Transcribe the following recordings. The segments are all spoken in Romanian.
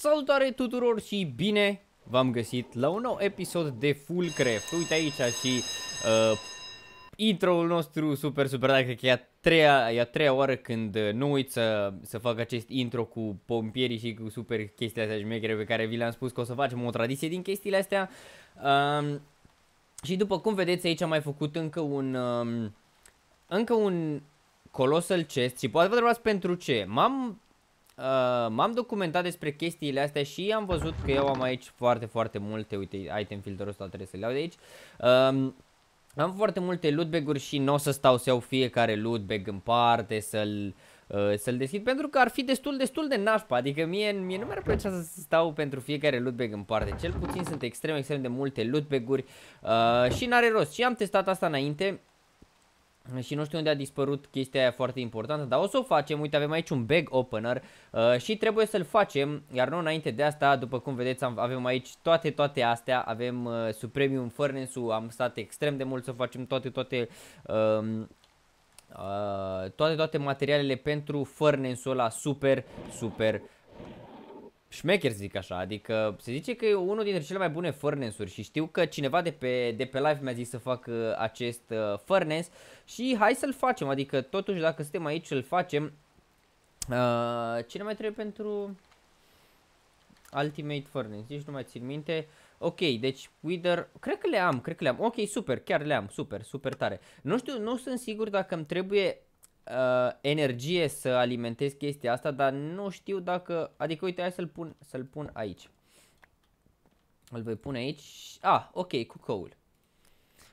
Salutare tuturor și bine v-am găsit la un nou episod de Full Craft. Uite aici și uh, intro-ul nostru super super dacă cred că e a treia, e a treia oară când uh, nu uit să, să fac acest intro cu pompierii și cu super chestiile astea jmechere pe care vi le-am spus că o să facem o tradiție din chestiile astea. Um, uh, și după cum vedeți aici am mai făcut încă un... Um, încă un Colossal Chest și poate vă întrebați pentru ce. M-am Uh, m-am documentat despre chestiile astea și am văzut că eu am aici foarte, foarte multe, uite, item filterul ăsta trebuie să-l iau de aici. Um, am foarte multe lootbag-uri și nu o să stau să iau fiecare lootbag în parte, să-l uh, să deschid, pentru că ar fi destul, destul de nașpa, adică mie, mie nu mi-ar plăcea să stau pentru fiecare lootbag în parte, cel puțin sunt extrem, extrem de multe lootbag-uri uh, și n-are rost. Și am testat asta înainte, și nu știu unde a dispărut chestia aia foarte importantă, dar o să o facem. Uite, avem aici un bag opener uh, și trebuie să-l facem. Iar nu înainte de asta, după cum vedeți, am, avem aici toate, toate astea. Avem uh, Supremium Furnace-ul, am stat extrem de mult să facem toate, toate... Uh, Uh, toate, toate materialele pentru furnace-ul ăla super, super uh, șmecher, zic așa, adică se zice că e unul dintre cele mai bune furnace-uri și știu că cineva de pe, de pe live mi-a zis să fac uh, acest uh, furnace și hai să-l facem, adică totuși dacă suntem aici îl facem. Uh, cine mai trebuie pentru Ultimate Furnace, nici nu mai țin minte. Ok, deci Wither, cred că le am, cred că le am, ok, super, chiar le am, super, super tare. Nu știu, nu sunt sigur dacă îmi trebuie uh, energie să alimentez chestia asta, dar nu știu dacă, adică uite, hai să-l pun, să-l pun aici. Îl voi pune aici. Ah, ok, cu coul.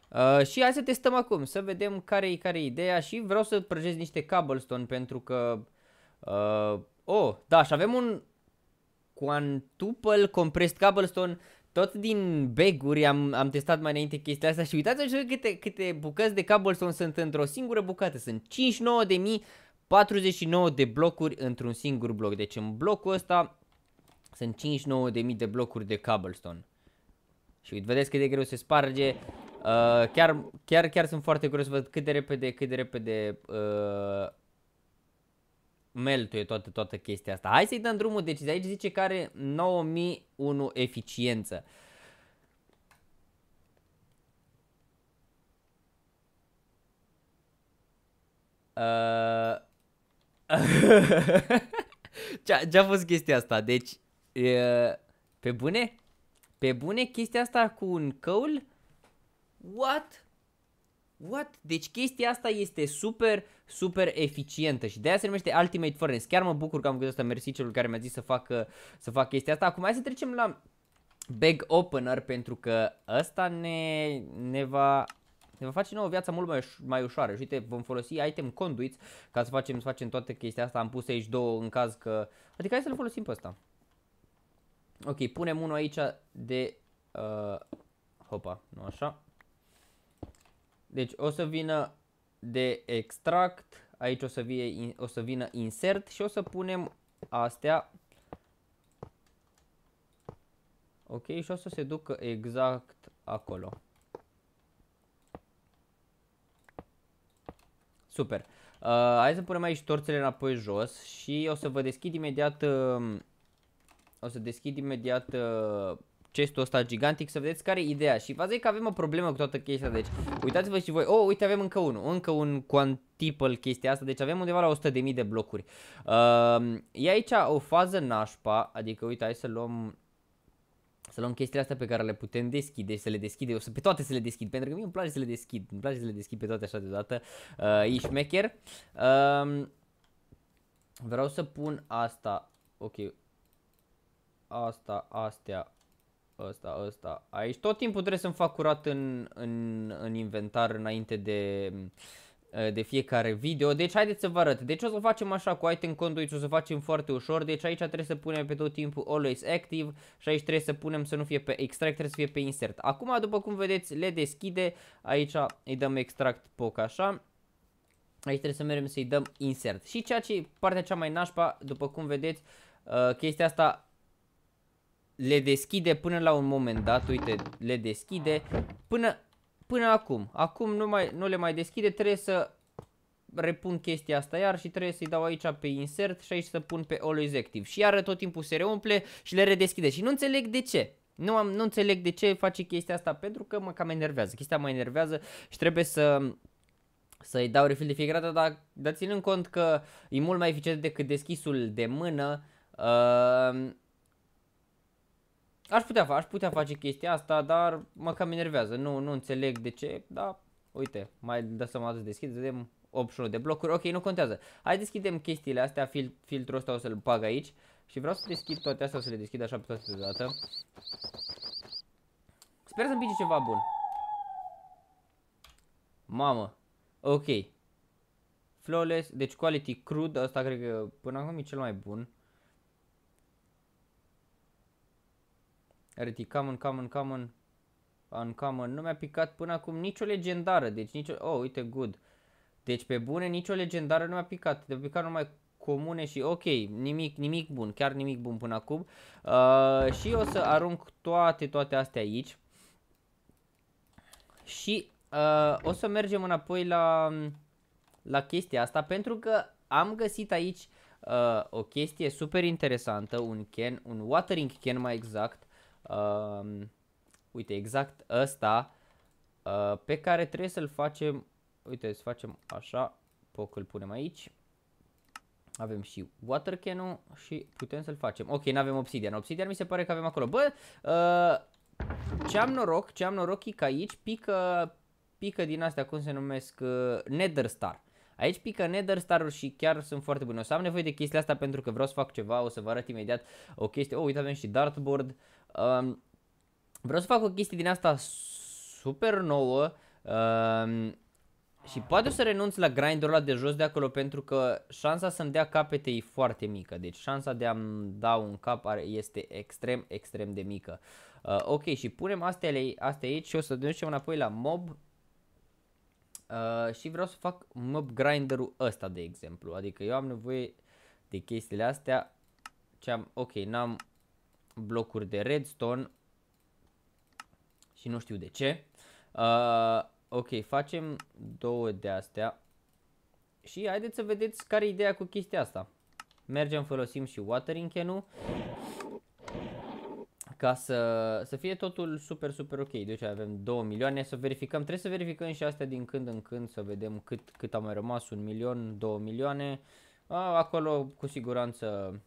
Uh, și hai să testăm acum, să vedem care e care ideea și vreau să prăjesc niște cobblestone pentru că... Uh, oh, da, și avem un quantuple compressed cobblestone tot din beguri am, am testat mai înainte chestia asta și uitați-vă câte, câte bucăți de cobblestone sunt într-o singură bucată. Sunt 59.049 de blocuri într-un singur bloc. Deci în blocul ăsta sunt 59.000 de blocuri de cobblestone. Și uite, vedeți cât de greu se sparge. Uh, chiar, chiar, chiar sunt foarte curios să văd cât de repede, cât de repede uh, meltuie toată, toată chestia asta. Hai să-i dăm drumul, deci de aici zice că are 9001 eficiență. Uh... Ce-a fost chestia asta? Deci, uh, pe bune? Pe bune chestia asta cu un căul? What? What? Deci chestia asta este super, super eficientă și de aia se numește Ultimate Furnace. Chiar mă bucur că am găsit asta, mersi celul care mi-a zis să fac să fac chestia asta. Acum hai să trecem la bag opener pentru că ăsta ne, ne va ne va face nouă viața mult mai, uș mai ușoară și uite, vom folosi item conduits ca să facem, să facem toată chestia asta. Am pus aici două în caz că... Adică hai să le folosim pe ăsta. Ok, punem unul aici de... Uh, hopa, nu așa. Deci o să vină de extract, aici o să, vie, o să vină insert și o să punem astea. Ok, și o să se ducă exact acolo. Super. Uh, hai să punem aici torțele înapoi jos și o să vă deschid imediat uh, o să deschid imediat uh, chestul ăsta gigantic să vedeți care e ideea. Și faza e că avem o problemă cu toată chestia, deci uitați-vă și voi. Oh, uite, avem încă unul, încă un quantiple chestia asta, deci avem undeva la 100.000 de blocuri. Uh, e aici o fază nașpa, adică uite, hai să luăm să luăm chestiile astea pe care le putem deschide și să le deschide, o să pe toate să le deschid, pentru că mie îmi place să le deschid, îmi place să le deschid pe toate așa deodată, uh, e Uh, vreau să pun asta, ok, asta, astea, ăsta, ăsta, aici. Tot timpul trebuie să-mi fac curat în, în, în inventar înainte de, de fiecare video. Deci haideți să vă arăt. Deci o să o facem așa cu item conduits, o să o facem foarte ușor. Deci aici trebuie să punem pe tot timpul always active și aici trebuie să punem să nu fie pe extract, trebuie să fie pe insert. Acum, după cum vedeți, le deschide. Aici îi dăm extract poc așa. Aici trebuie să mergem să-i dăm insert. Și ceea ce e partea cea mai nașpa, după cum vedeți, uh, chestia asta le deschide până la un moment dat, uite, le deschide până, până acum. Acum nu, mai, nu le mai deschide, trebuie să repun chestia asta iar și trebuie să-i dau aici pe insert și aici să pun pe always active. Și iară tot timpul se reumple și le redeschide și nu înțeleg de ce. Nu, am, nu înțeleg de ce face chestia asta, pentru că mă cam enervează. Chestia mă enervează și trebuie să să-i dau refill de fiecare dată, dar, dar ținând cont că e mult mai eficient decât deschisul de mână, uh, Aș putea, aș putea face chestia asta, dar mă cam enervează. Nu, nu înțeleg de ce, dar uite, mai să mă deschid. vedem optionul de blocuri. Ok, nu contează. Hai deschidem chestiile astea, fil filtrul ăsta o să-l bag aici. Și vreau să deschid toate astea, o să le deschid așa pe toate deodată. Sper să-mi pice ceva bun. Mamă. Ok. Flawless, deci quality crude, ăsta cred că până acum e cel mai bun. Reticamon, Camon, Camon, Uncommon. Nu mi-a picat până acum nicio legendară. Deci nicio... Oh, uite, good. Deci pe bune nicio legendară nu mi-a picat. De picat numai comune și ok, nimic, nimic bun, chiar nimic bun până acum. Uh, și o să arunc toate, toate astea aici. Și uh, o să mergem înapoi la, la chestia asta pentru că am găsit aici uh, o chestie super interesantă, un can, un watering can mai exact. Uh, uite, exact ăsta uh, pe care trebuie să-l facem. Uite, să facem așa. Poc îl punem aici. Avem și water cannon și putem să-l facem. Ok, nu avem obsidian. Obsidian mi se pare că avem acolo. Bă, uh, ce am noroc, ce am noroc e că aici pică, pică din astea, cum se numesc, uh, Nether Star. Aici pică Nether Star și chiar sunt foarte bune. O să am nevoie de chestia asta pentru că vreau să fac ceva, o să vă arăt imediat o chestie. Oh, uite, avem și dartboard. Um, vreau să fac o chestie din asta super nouă. Um, și poate o să renunț la grindul ăla de jos de acolo pentru că șansa să-mi dea capete e foarte mică. Deci șansa de a-mi da un cap este extrem, extrem de mică. Uh, ok, și punem astea, astea aici și o să ducem înapoi la mob uh, și vreau să fac mob grinderul ăsta de exemplu, adică eu am nevoie de chestiile astea ce am, ok, n-am blocuri de redstone și nu știu de ce. Uh, ok, facem două de astea și haideți să vedeți care e ideea cu chestia asta. Mergem, folosim și watering can-ul ca să, să fie totul super, super ok. Deci avem 2 milioane, să verificăm, trebuie să verificăm și astea din când în când, să vedem cât, cât a mai rămas, 1 milion, 2 milioane. A, acolo cu siguranță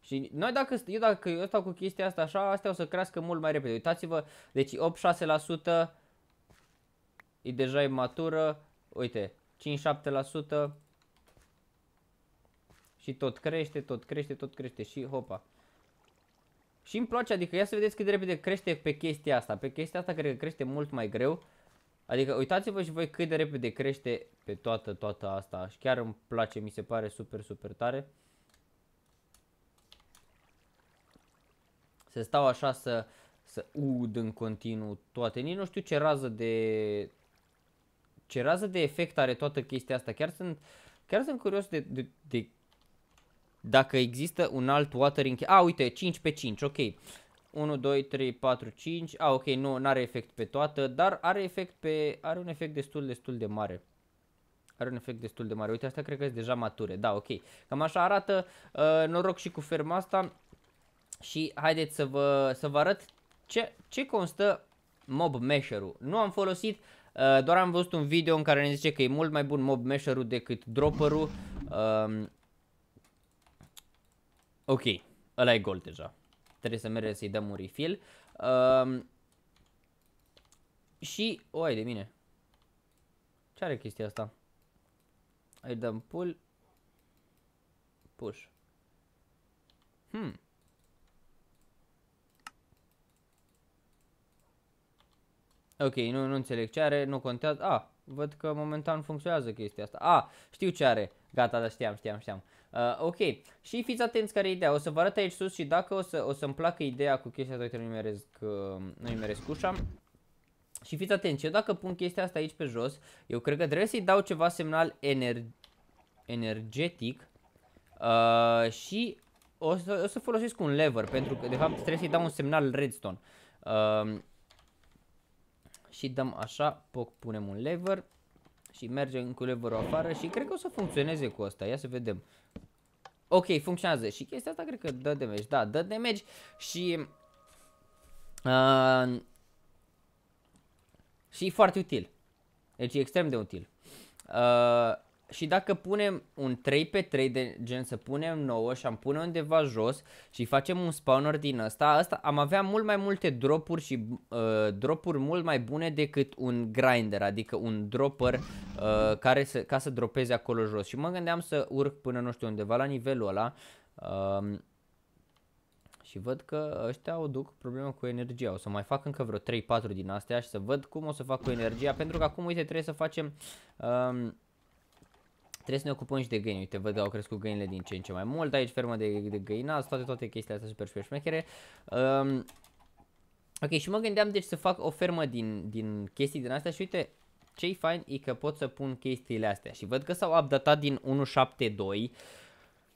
și noi dacă, eu dacă eu stau cu chestia asta așa, astea o să crească mult mai repede. Uitați-vă, deci 8-6% e deja imatură, uite, 5-7% și tot crește, tot crește, tot crește și hopa. Și îmi place, adică ia să vedeți cât de repede crește pe chestia asta. Pe chestia asta cred că crește mult mai greu. Adică uitați-vă și voi cât de repede crește pe toată, toată asta. Și chiar îmi place, mi se pare super, super tare. Să stau așa să, să ud în continuu toate. Nici nu știu ce rază de... Ce rază de efect are toată chestia asta. Chiar sunt, chiar sunt curios de, de, de dacă există un alt watering... A, uite, 5 pe 5, ok. 1, 2, 3, 4, 5. A, ok, nu, n-are efect pe toată, dar are efect pe... Are un efect destul, destul de mare. Are un efect destul de mare. Uite, asta cred că este deja mature. Da, ok. Cam așa arată. Uh, noroc și cu ferma asta. Și haideți să vă, să vă arăt ce, ce constă mob mesher-ul. Nu am folosit, uh, doar am văzut un video în care ne zice că e mult mai bun mob mesher-ul decât dropper-ul. Uh, Ok, ăla e gol deja. Trebuie să mergem să-i dăm un refill. Um, și, oai de mine. Ce are chestia asta? Îi dăm pull. Push. Hmm. Ok, nu, nu înțeleg ce are, nu contează. A, ah, văd că momentan funcționează chestia asta. A, ah, știu ce are. Gata, da, știam, știam, știam. Uh, ok, și fiți atenți care e ideea, o să vă arăt aici sus și dacă o, să, o să-mi placă ideea cu chestia asta, că nu-i meresc, uh, meresc ușa, și fiți atenți, eu dacă pun chestia asta aici pe jos, eu cred că trebuie să-i dau ceva semnal ener energetic uh, și o să, o să folosesc un lever, pentru că de fapt trebuie să-i dau un semnal redstone. Uh, și dăm așa, poc, punem un lever și mergem cu leverul afară și cred că o să funcționeze cu asta, ia să vedem. Ok, funcționează și chestia asta cred că dă damage, da, dă damage și... Uh, și e foarte util. Deci e extrem de util. Uh, și dacă punem un 3 pe 3 de gen să punem 9 și am pune undeva jos și facem un spawner din ăsta, asta am avea mult mai multe dropuri și uh, dropuri mult mai bune decât un grinder, adică un dropper uh, care să, ca să dropeze acolo jos. Și mă gândeam să urc până nu știu undeva la nivelul ăla. Uh, și văd că ăștia o duc problemă cu energia. O să mai fac încă vreo 3-4 din astea și să văd cum o să fac cu energia. Pentru că acum, uite, trebuie să facem... Um, Trebuie să ne ocupăm și de găini. Uite, văd că au crescut găinile din ce în ce mai mult. Aici fermă de, de găina, toate, toate chestiile astea super, super șmechere. Um, ok, și mă gândeam deci să fac o fermă din, din chestii din astea și uite, ce-i fain e că pot să pun chestiile astea. Și văd că s-au updatat din 1.7.2.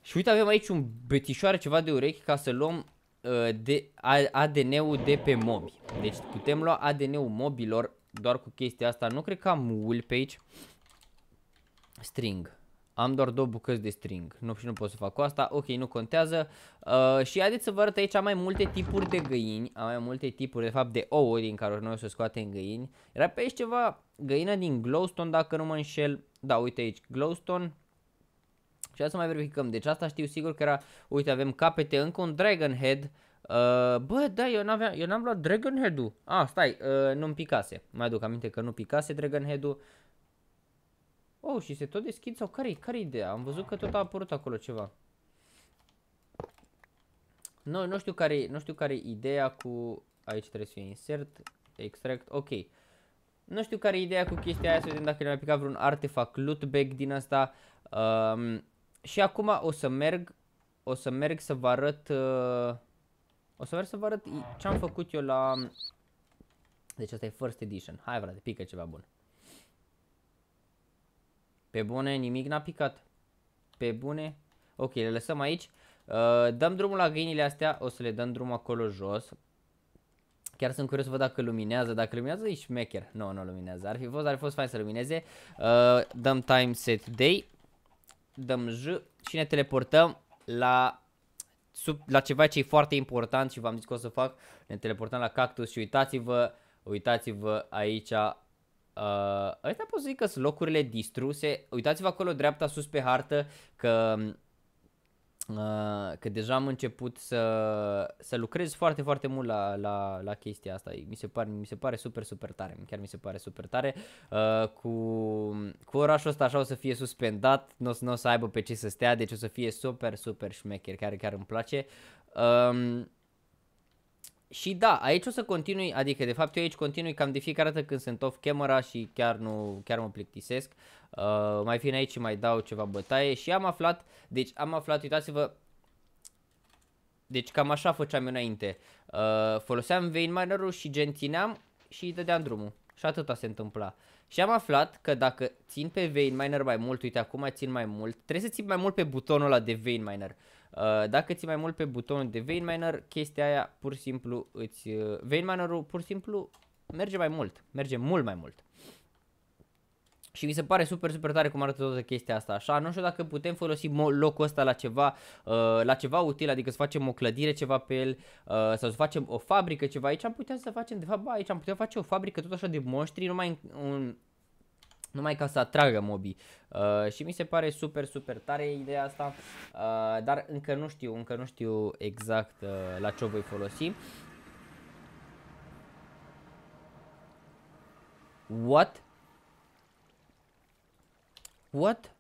Și uite, avem aici un betișoare ceva de urechi ca să luăm uh, de ADN-ul de pe mobi. Deci putem lua ADN-ul mobilor doar cu chestia asta. Nu cred că am wool pe aici. String. Am doar două bucăți de string nu, și nu pot să fac cu asta. Ok, nu contează. Uh, și haideți să vă arăt aici am mai multe tipuri de găini. Am mai multe tipuri, de fapt, de ouă din care noi o să scoatem găini. Era pe aici ceva găină din glowstone, dacă nu mă înșel. Da, uite aici, glowstone. Și să mai verificăm. Deci asta știu sigur că era... Uite, avem capete, încă un dragon head. Uh, bă, da, eu, n eu am luat Dragon Head-ul. Ah, stai, uh, nu-mi picase. Mai aduc aminte că nu picase Dragon Head-ul. Oh, și se tot deschid sau care-i care ideea? Am văzut că tot a apărut acolo ceva. Nu nu știu care nu știu care ideea cu... Aici trebuie să insert, extract, ok. Nu știu care e ideea cu chestia aia, să vedem dacă ne-a picat vreun artefact loot bag din asta. Um, și acum o să merg, o să merg să vă arăt, uh, o să merg să vă arăt ce am făcut eu la... Deci asta e first edition. Hai, frate, pică ceva bun. Pe bune, nimic n-a picat. Pe bune. Ok, le lăsăm aici. Uh, dăm drumul la găinile astea. O să le dăm drumul acolo jos. Chiar sunt curios să văd dacă luminează. Dacă luminează, e șmecher. Nu, no, nu luminează. Ar fi fost, ar fi fost fain să lumineze. Uh, dăm time set day. Dăm J și ne teleportăm la sub, la ceva ce e foarte important și v-am zis că o să fac. Ne teleportăm la cactus și uitați-vă, uitați-vă aici Uh, ăsta pot să zic că sunt locurile distruse. Uitați-vă acolo dreapta sus pe hartă că, uh, că deja am început să, să lucrez foarte, foarte mult la, la, la chestia asta. Mi se, pare, mi se pare super, super tare. Chiar mi se pare super tare. Uh, cu, cu orașul ăsta așa o să fie suspendat. Nu o să, n-o să aibă pe ce să stea. Deci o să fie super, super șmecher. Care chiar îmi place. Uh, și da, aici o să continui, adică de fapt eu aici continui cam de fiecare dată când sunt off camera și chiar nu, chiar mă plictisesc. Uh, mai fiind aici și mai dau ceva bătaie și am aflat, deci am aflat, uitați-vă, deci cam așa făceam înainte. Uh, foloseam vein minerul și gen țineam și îi dădeam drumul. Și atâta se întâmpla. Și am aflat că dacă țin pe vein miner mai mult, uite acum mai țin mai mult, trebuie să țin mai mult pe butonul ăla de vein miner Uh, dacă ții mai mult pe butonul de Miner, chestia aia pur și simplu îți... Minerul uh, pur și simplu merge mai mult, merge mult mai mult. Și mi se pare super, super tare cum arată toată chestia asta așa. Nu știu dacă putem folosi locul ăsta la ceva, uh, la ceva util, adică să facem o clădire ceva pe el uh, sau să facem o fabrică ceva. Aici am putea să facem, de fapt, ba, aici am putea face o fabrică tot așa de monștri, numai în, un, numai ca să atragă mobii. Uh, și mi se pare super, super tare ideea asta, uh, dar încă nu știu, încă nu știu exact uh, la ce o voi folosi. What? What?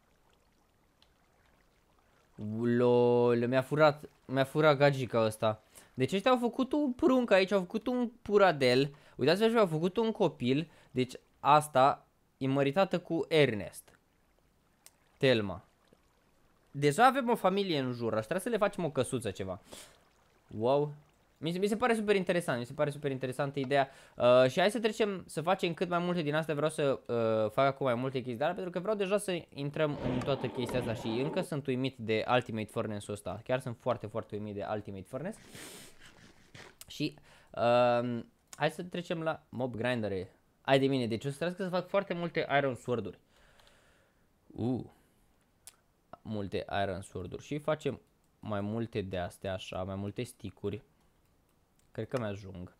LOL, mi-a furat, mi-a furat gagica asta Deci ăștia au făcut un prunc aici, au făcut un puradel. Uitați-vă, au făcut un copil. Deci asta e măritată cu Ernest. Telma. Deja avem o familie în jur, aș trebui să le facem o căsuță ceva. Wow. Mi se, mi se pare super interesant, mi se pare super interesantă ideea uh, și hai să trecem să facem cât mai multe din astea, vreau să uh, fac acum mai multe chestii, dar pentru că vreau deja să intrăm în toată chestia asta și încă sunt uimit de Ultimate Furnace-ul ăsta, chiar sunt foarte, foarte uimit de Ultimate Furnace și uh, hai să trecem la Mob Grindere ai de mine. Deci o să trebuiască să fac foarte multe Iron Sword-uri. Uh, multe Iron Sword-uri. Și facem mai multe de astea așa, mai multe sticuri. Cred că mi-ajung.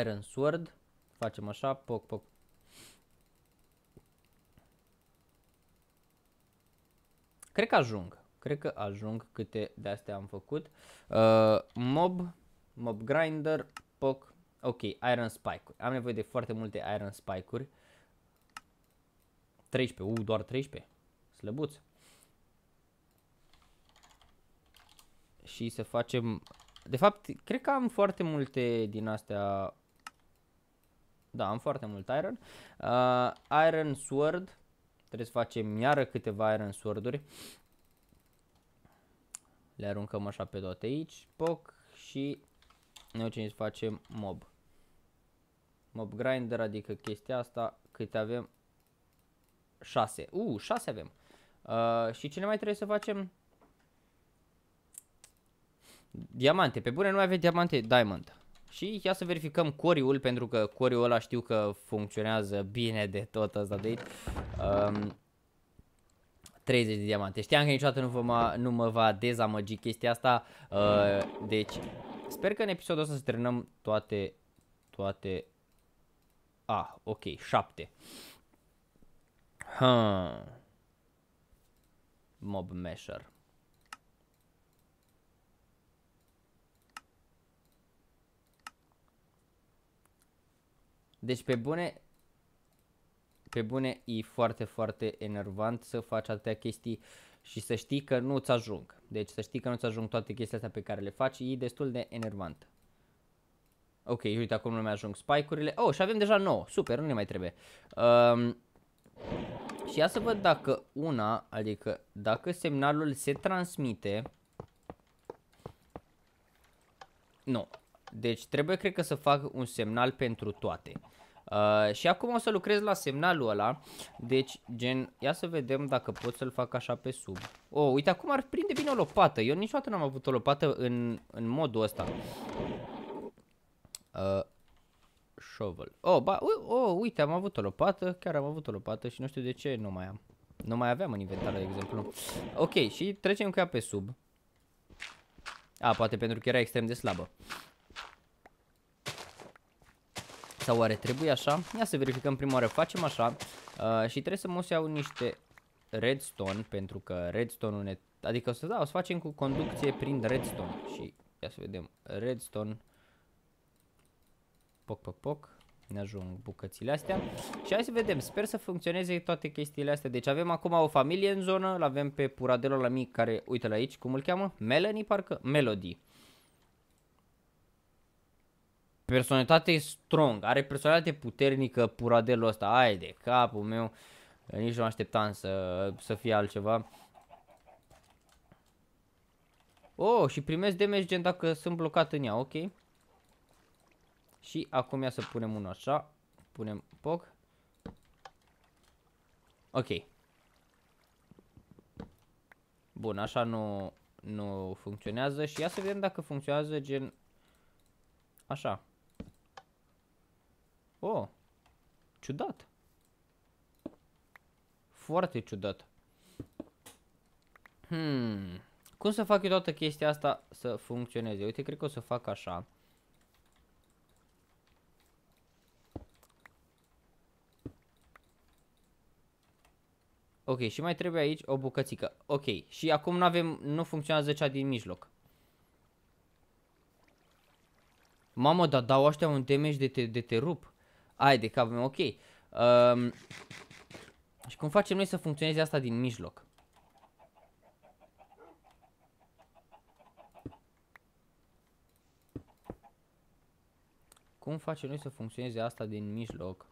Iron Sword. Facem așa, poc, poc, Cred că ajung. Cred că ajung câte de astea am făcut. Uh, mob, mob grinder, poc, Ok, Iron Spike-uri. Am nevoie de foarte multe Iron Spike-uri. 13, uh, doar 13. Slăbuț. Și să facem... De fapt, cred că am foarte multe din astea... Da, am foarte mult Iron. Uh, iron Sword. Trebuie să facem iară câteva Iron Sword-uri. Le aruncăm așa pe toate aici. Poc și ne ducem să facem mob mob grinder, adică chestia asta, câte avem? 6. U, 6 avem. Uh, și ce ne mai trebuie să facem? Diamante. Pe bune nu mai avem diamante, diamond. Și ia să verificăm coriul, pentru că coriul ăla știu că funcționează bine de tot asta de aici. Um, 30 de diamante. Știam că niciodată nu, vă ma, nu mă va dezamăgi chestia asta. Uh, deci, sper că în episodul ăsta să trenăm toate, toate a, ah, ok, 7. Hmm. Mob Mesher. Deci pe bune, pe bune e foarte, foarte enervant să faci atâtea chestii și să știi că nu-ți ajung. Deci să știi că nu-ți ajung toate chestiile astea pe care le faci, e destul de enervant. Ok, uite, acum nu mai ajung spike-urile. Oh, și avem deja 9. Super, nu ne mai trebuie. Um, și ia să văd dacă una, adică dacă semnalul se transmite. Nu. Deci trebuie, cred că, să fac un semnal pentru toate. Uh, și acum o să lucrez la semnalul ăla. Deci, gen, ia să vedem dacă pot să-l fac așa pe sub. Oh, uite, acum ar prinde bine o lopată. Eu niciodată n-am avut o lopată în, în modul ăsta. Uh, shovel. Oh, ba, oh, uite, am avut o lopată, chiar am avut o lopată și nu știu de ce nu mai am. Nu mai aveam în inventar, de exemplu. Ok, și trecem cu ea pe sub. A, poate pentru că era extrem de slabă. Sau oare trebuie așa? Ia să verificăm prima oară. Facem așa uh, și trebuie să mă o să iau niște redstone pentru că redstone-ul ne... Adică o să, da, o să facem cu conducție prin redstone și ia să vedem. Redstone... Poc, poc, poc. Ne ajung bucățile astea. Și hai să vedem. Sper să funcționeze toate chestiile astea. Deci avem acum o familie în zonă. L-avem pe Puradelo la mic care, uite-l aici, cum îl cheamă? Melanie parcă? Melody. Personalitate strong. Are personalitate puternică Puradelo ăsta. Ai de capul meu. Nici nu așteptam să, să fie altceva. Oh, și primesc damage gen dacă sunt blocat în ea, ok. Și acum ia să punem unul așa. Punem poc. Ok. Bun, așa nu, nu funcționează și ia să vedem dacă funcționează gen așa. Oh, ciudat. Foarte ciudat. Hmm, cum să fac eu toată chestia asta să funcționeze? Uite, cred că o să fac așa. Ok, și mai trebuie aici o bucățică. Ok, și acum nu avem, nu funcționează cea din mijloc. Mamă, dar dau astea un damage de te, de te rup. Ai de cap, ok. Um, și cum facem noi să funcționeze asta din mijloc? Cum facem noi să funcționeze asta din mijloc?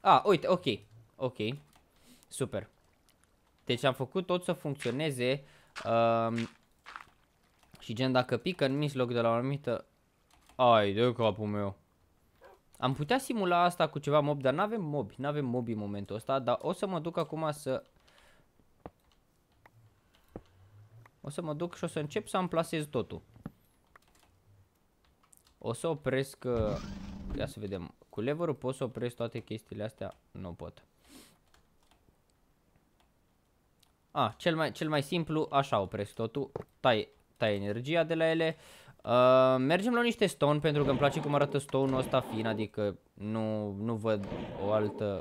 A, ah, uite, ok. Ok. Super. Deci am făcut tot să funcționeze um, și gen dacă pică în mijloc de la o anumită... Ai de capul meu. Am putea simula asta cu ceva mob, dar n-avem mobi, n-avem mobi în momentul ăsta, dar o să mă duc acum să... O să mă duc și o să încep să amplasez totul. O să opresc... Uh, ia să vedem. Cu leverul pot să opresc toate chestiile astea? Nu pot. A, ah, cel mai, cel mai simplu, așa opresc totul, tai, tai energia de la ele. Uh, mergem la niște stone pentru că îmi place cum arată stone-ul ăsta fin, adică nu, nu văd o altă,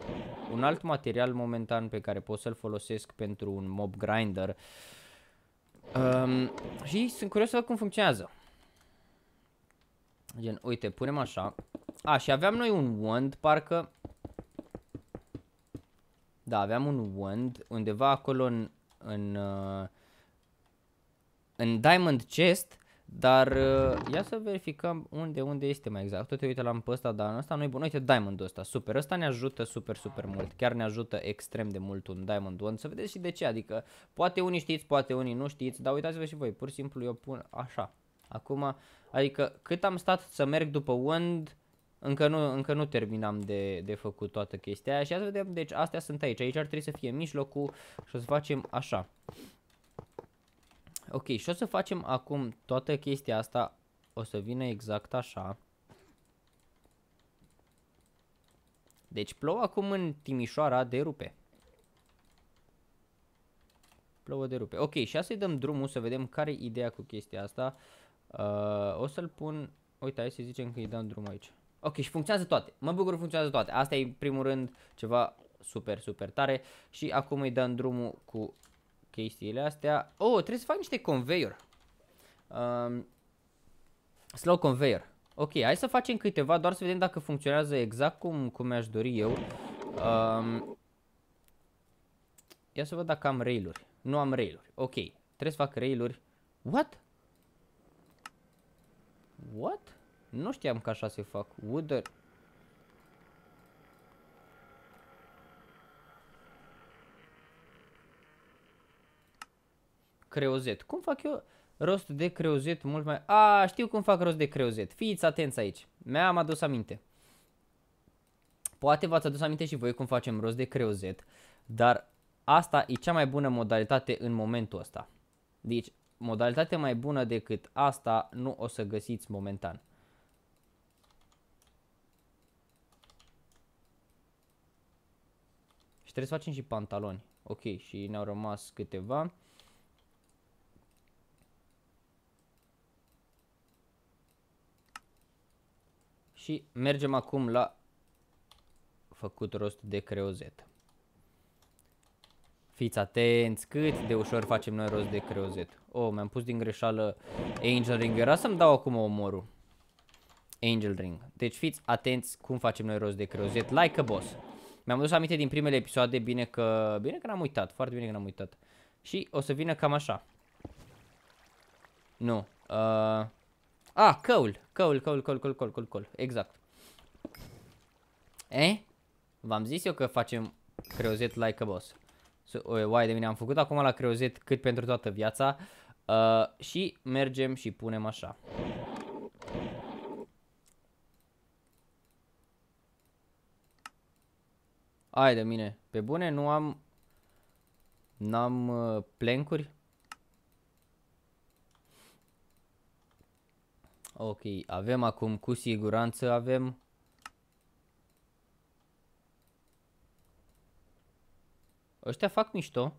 un alt material momentan pe care pot să-l folosesc pentru un mob grinder. Um, și sunt curios să văd cum funcționează. Gen, uite, punem așa. A, și aveam noi un wand, parcă. Da, aveam un wand undeva acolo în în, uh, în Diamond Chest, dar uh, ia să verificăm unde, unde este mai exact. Tot te uite la pe ăsta, dar ăsta nu e bun. Uite diamondul ăsta, super. Ăsta ne ajută super, super mult. Chiar ne ajută extrem de mult un diamond one. Să vedeți și de ce, adică poate unii știți, poate unii nu știți, dar uitați-vă și voi. Pur și simplu eu pun așa. Acum, adică cât am stat să merg după wand, încă nu, încă nu terminam de, de făcut toată chestia aia și să vedem, deci astea sunt aici, aici ar trebui să fie mijlocul și o să facem așa. Ok, și o să facem acum toată chestia asta, o să vină exact așa. Deci plouă acum în Timișoara de rupe. Plouă de rupe. Ok, și să-i dăm drumul să vedem care e ideea cu chestia asta. Uh, o să-l pun... Uite, hai să zicem că îi dăm drumul aici. Ok, și funcționează toate. Mă bucur că funcționează toate. Asta e, în primul rând, ceva super, super tare. Și acum îi dăm drumul cu chestiile astea. Oh, trebuie să fac niște conveyor. Um, slow conveyor. Ok, hai să facem câteva, doar să vedem dacă funcționează exact cum, cum mi-aș dori eu. Um, ia să văd dacă am railuri. Nu am railuri. Ok, trebuie să fac railuri. What? What? Nu știam că așa se fac. Wooder. Creozet. Cum fac eu rost de creozet mult mai... A, știu cum fac rost de creozet. Fiți atenți aici. Mi-am adus aminte. Poate v-ați adus aminte și voi cum facem rost de creozet, dar asta e cea mai bună modalitate în momentul ăsta. Deci, modalitate mai bună decât asta nu o să găsiți momentan. trebuie să facem și pantaloni. Ok, și ne-au rămas câteva. Și mergem acum la făcut rost de creozet. Fiți atenți cât de ușor facem noi rost de creozet. Oh, mi-am pus din greșeală Angel Ring. Era să-mi dau acum omorul. Angel Ring. Deci fiți atenți cum facem noi rost de creozet. Like a boss. Mi-am dus aminte din primele episoade, bine că... Bine că n-am uitat, foarte bine că n-am uitat. Și o să vină cam așa. Nu. Uh... Ah, căul. Căul, căul, căul, căul, căul, căul, căul. Exact. Eh? V-am zis eu că facem creozet like a boss. So, uai de mine, am făcut acum la creozet cât pentru toată viața. Uh, și mergem și punem așa. Ai de mine. Pe bune nu am... N-am uh, plencuri? Ok, avem acum cu siguranță avem... Ăștia fac mișto.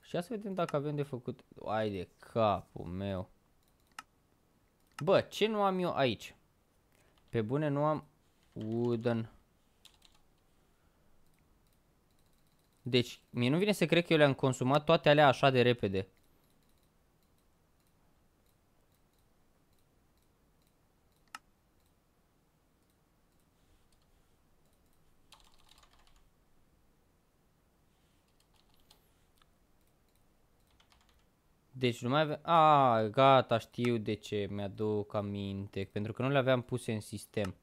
Și să vedem dacă avem de făcut... Ai de capul meu. Bă, ce nu am eu aici? Pe bune nu am wooden. Deci, mie nu vine să cred că eu le-am consumat toate alea așa de repede. Deci nu mai avem... A, gata, știu de ce, mi-aduc aminte, pentru că nu le aveam puse în sistem.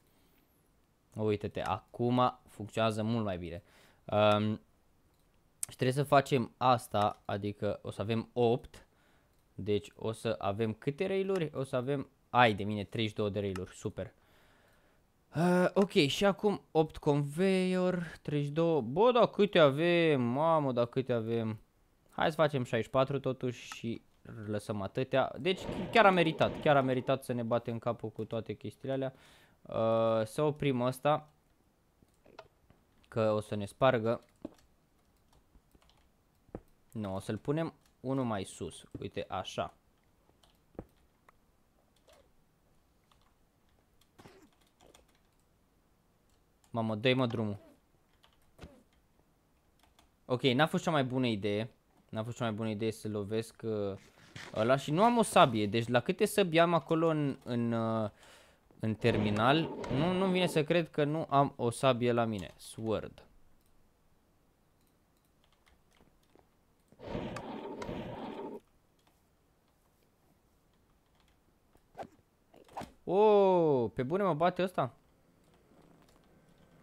Uite-te, acum funcționează mult mai bine. Um, și trebuie să facem asta, adică o să avem 8, deci o să avem câte railuri? O să avem, ai de mine, 32 de railuri, super. Uh, ok, și acum 8 conveyor, 32, bă, da, câte avem, mamă, da câte avem. Hai să facem 64 totuși și lăsăm atâtea. Deci chiar a meritat, chiar a meritat să ne batem capul cu toate chestiile alea. Uh, să oprim asta, că o să ne spargă. Nu, o să-l punem unul mai sus, uite așa. Mamă, dă-i mă drumul. Ok, n-a fost cea mai bună idee. N-a fost cea mai bună idee să lovesc uh, ăla și nu am o sabie. Deci la câte săbi am acolo în, în, uh, în terminal, nu, nu vine să cred că nu am o sabie la mine. Sword. Oh, pe bune mă bate ăsta?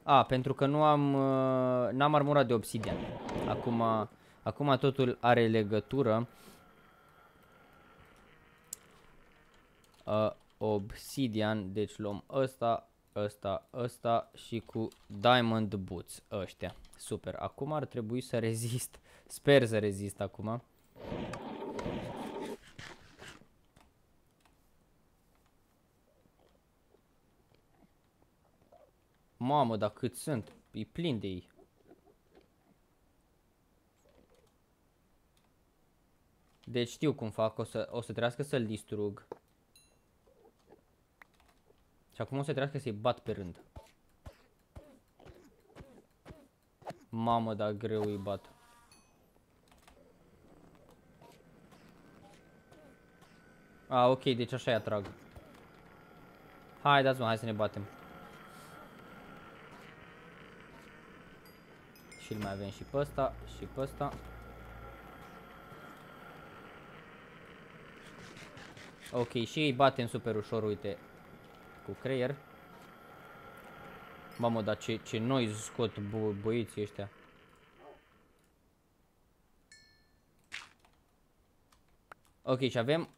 A, pentru că nu am, uh, n-am armura de obsidian. Acum... Acum totul are legătură. Uh, obsidian, deci luăm ăsta, ăsta, ăsta și cu diamond boots ăștia. Super, acum ar trebui să rezist. Sper să rezist acum. Mamă, dar cât sunt? E plin de ei. Deci știu cum fac, o să, o să trească să-l distrug. Și acum o să trească să-i bat pe rând. Mamă, dar greu îi bat. A, ok, deci așa-i atrag. Hai, dați-mă, hai să ne batem. Și l mai avem și pe ăsta, și pe ăsta. Ok, și îi batem super ușor, uite. Cu creier. Mamă, dar ce, ce noi scot bă băieții ăștia. Ok, și avem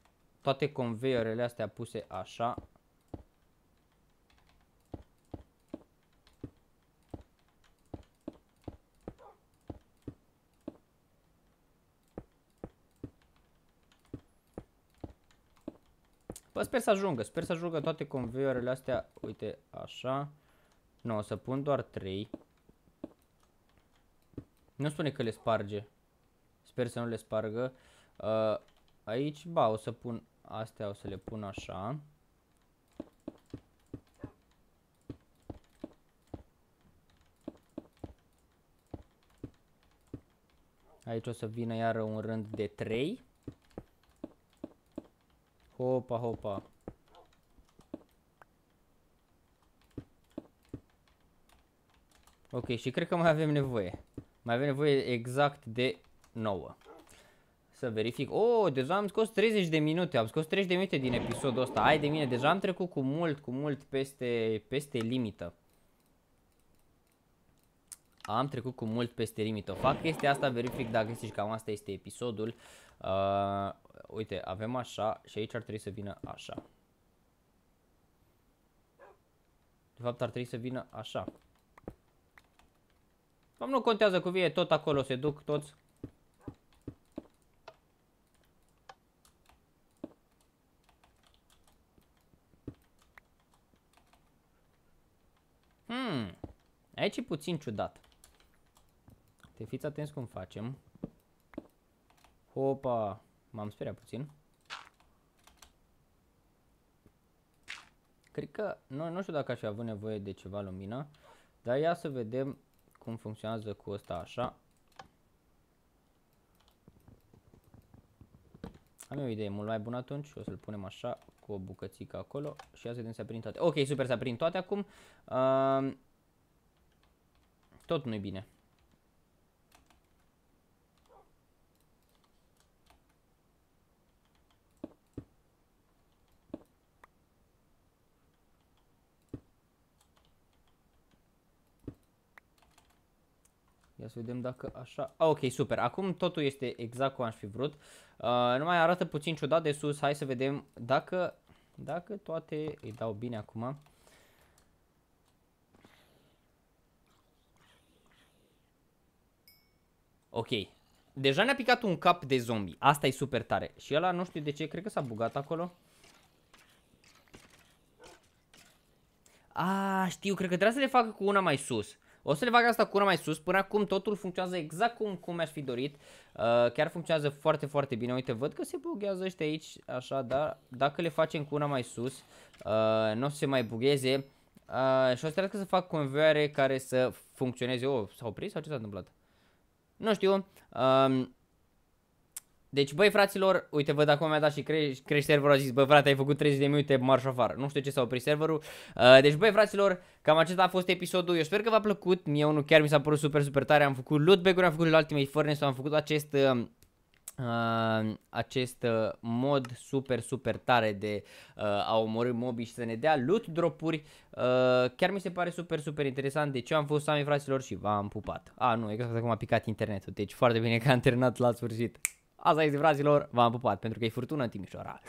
toate conveiorele astea puse așa. sper să ajungă, sper să ajungă toate conveyorele astea, uite, așa. Nu, o să pun doar 3. Nu spune că le sparge. Sper să nu le spargă. Uh, aici, ba, o să pun astea, o să le pun așa. Aici o să vină iară un rând de 3. Hopa, hopa. Ok, și cred că mai avem nevoie. Mai avem nevoie exact de 9. Să verific. Oh, deja am scos 30 de minute. Am scos 30 de minute din episodul ăsta. Ai de mine, deja am trecut cu mult, cu mult peste, peste limită. Am trecut cu mult peste limită. Fac chestia asta, verific dacă este cam asta este episodul. Uh, uite, avem așa și aici ar trebui să vină așa. De fapt ar trebui să vină așa. Cam nu contează cu vie, tot acolo se duc toți. Hmm, aici e puțin ciudat. Te fiți atenți cum facem. Opa! M-am speriat puțin. Cred că, nu, nu știu dacă aș avea avut nevoie de ceva lumină, dar ia să vedem cum funcționează cu ăsta așa. Am eu o idee mult mai bună atunci, o să-l punem așa cu o bucățică acolo și ia să vedem să aprind toate. Ok, super, să aprind toate acum. Uh, tot nu-i bine. să vedem dacă așa... ok, super. Acum totul este exact cum aș fi vrut. Uh, nu mai arată puțin ciudat de sus. Hai să vedem dacă, dacă toate îi dau bine acum. Ok. Deja ne-a picat un cap de zombie. Asta e super tare. Și ăla nu știu de ce. Cred că s-a bugat acolo. A, știu. Cred că trebuie să le facă cu una mai sus. O să le fac asta cu una mai sus. Până acum totul funcționează exact cum, cum mi-aș fi dorit. Uh, chiar funcționează foarte, foarte bine. Uite, văd că se bughează ăștia aici, așa, dar dacă le facem cu una mai sus, uh, nu o să se mai bugheze. Uh, și o să trebuie să fac convoiare care să funcționeze. Oh, s-a oprit sau ce s-a întâmplat? Nu știu. uh, deci, băi, fraților, uite, văd acum mi-a dat și cre serverul, a zis, băi, frate, ai făcut 30 de minute, marș afară. Nu știu ce s-a oprit serverul. Uh, deci, băi, fraților, cam acesta a fost episodul. Eu sper că v-a plăcut. Mie unul chiar mi s-a părut super, super tare. Am făcut loot bag-uri, am făcut Ultimate Furnace, am făcut acest... Uh, Uh, acest uh, mod super, super tare de uh, a omorâ mobii și să ne dea loot dropuri. Uh, chiar mi se pare super, super interesant. Deci ce am fost Sami fraților și v-am pupat. A, ah, nu, exact acum a picat internetul, deci foarte bine că am terminat la sfârșit. Azi, ai fraților, v-am pupat pentru că e furtună în Timișoara.